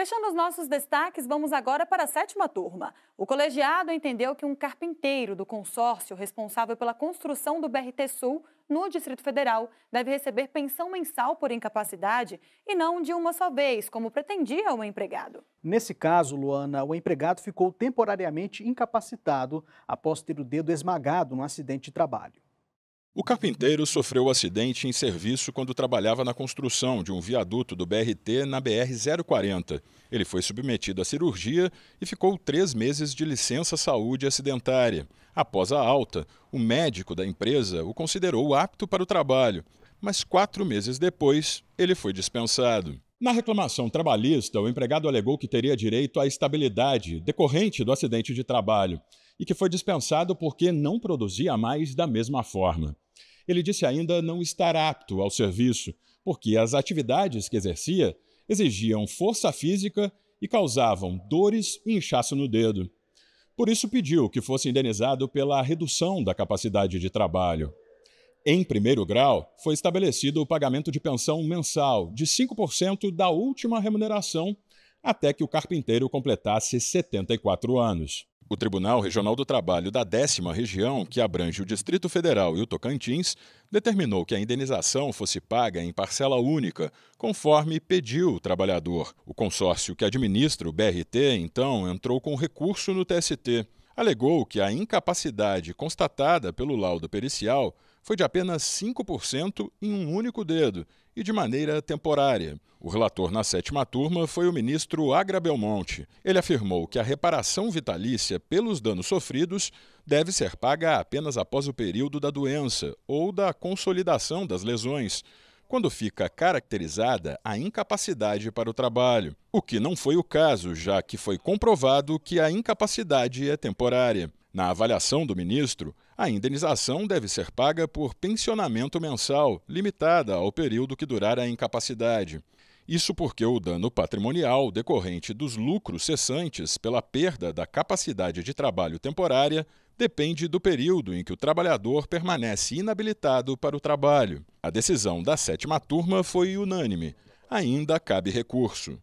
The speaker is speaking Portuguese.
Fechando os nossos destaques, vamos agora para a sétima turma. O colegiado entendeu que um carpinteiro do consórcio responsável pela construção do BRT Sul no Distrito Federal deve receber pensão mensal por incapacidade e não de uma só vez, como pretendia o empregado. Nesse caso, Luana, o empregado ficou temporariamente incapacitado após ter o dedo esmagado no acidente de trabalho. O carpinteiro sofreu acidente em serviço quando trabalhava na construção de um viaduto do BRT na BR-040. Ele foi submetido à cirurgia e ficou três meses de licença saúde acidentária. Após a alta, o médico da empresa o considerou apto para o trabalho, mas quatro meses depois ele foi dispensado. Na reclamação trabalhista, o empregado alegou que teria direito à estabilidade decorrente do acidente de trabalho e que foi dispensado porque não produzia mais da mesma forma ele disse ainda não estar apto ao serviço, porque as atividades que exercia exigiam força física e causavam dores e inchaço no dedo. Por isso pediu que fosse indenizado pela redução da capacidade de trabalho. Em primeiro grau, foi estabelecido o pagamento de pensão mensal de 5% da última remuneração até que o carpinteiro completasse 74 anos. O Tribunal Regional do Trabalho da décima região, que abrange o Distrito Federal e o Tocantins, determinou que a indenização fosse paga em parcela única, conforme pediu o trabalhador. O consórcio que administra o BRT, então, entrou com recurso no TST. Alegou que a incapacidade constatada pelo laudo pericial foi de apenas 5% em um único dedo e de maneira temporária. O relator na sétima turma foi o ministro Agra Belmonte. Ele afirmou que a reparação vitalícia pelos danos sofridos deve ser paga apenas após o período da doença ou da consolidação das lesões, quando fica caracterizada a incapacidade para o trabalho, o que não foi o caso, já que foi comprovado que a incapacidade é temporária. Na avaliação do ministro, a indenização deve ser paga por pensionamento mensal, limitada ao período que durar a incapacidade. Isso porque o dano patrimonial decorrente dos lucros cessantes pela perda da capacidade de trabalho temporária depende do período em que o trabalhador permanece inabilitado para o trabalho. A decisão da sétima turma foi unânime. Ainda cabe recurso.